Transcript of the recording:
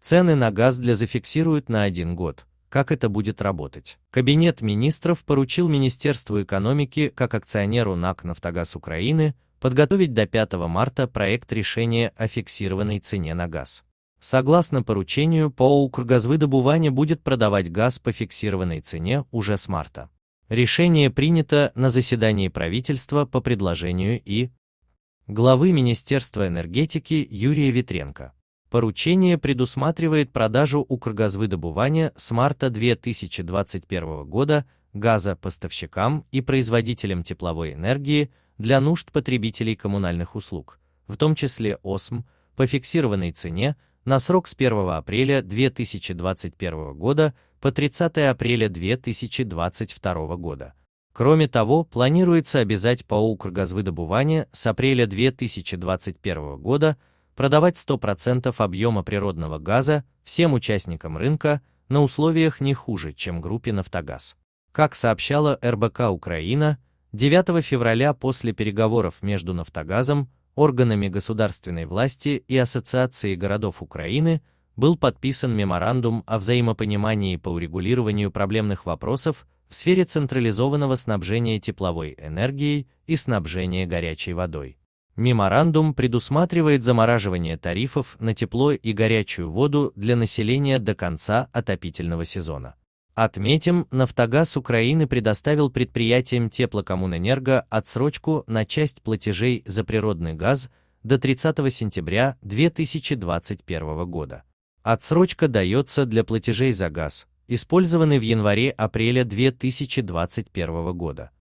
Цены на газ для зафиксируют на один год. Как это будет работать? Кабинет министров поручил Министерству экономики как акционеру НАК «Нафтогаз Украины» подготовить до 5 марта проект решения о фиксированной цене на газ. Согласно поручению, ПОО «Укргазвыдобывание» будет продавать газ по фиксированной цене уже с марта. Решение принято на заседании правительства по предложению и главы Министерства энергетики Юрия Ветренко. Поручение предусматривает продажу Укргазвыдобывания с марта 2021 года газа поставщикам и производителям тепловой энергии для нужд потребителей коммунальных услуг, в том числе ОСМ, по фиксированной цене на срок с 1 апреля 2021 года по 30 апреля 2022 года. Кроме того, планируется обязать по «Укргазвыдобывание» с апреля 2021 года продавать 100% объема природного газа всем участникам рынка на условиях не хуже, чем группе «Нафтогаз». Как сообщала РБК Украина, 9 февраля после переговоров между «Нафтогазом», органами государственной власти и Ассоциацией городов Украины был подписан меморандум о взаимопонимании по урегулированию проблемных вопросов в сфере централизованного снабжения тепловой энергией и снабжения горячей водой. Меморандум предусматривает замораживание тарифов на тепло и горячую воду для населения до конца отопительного сезона. Отметим, «Нафтогаз Украины» предоставил предприятиям теплокоммунэнерго отсрочку на часть платежей за природный газ до 30 сентября 2021 года. Отсрочка дается для платежей за газ, использованный в январе-апреле 2021 года.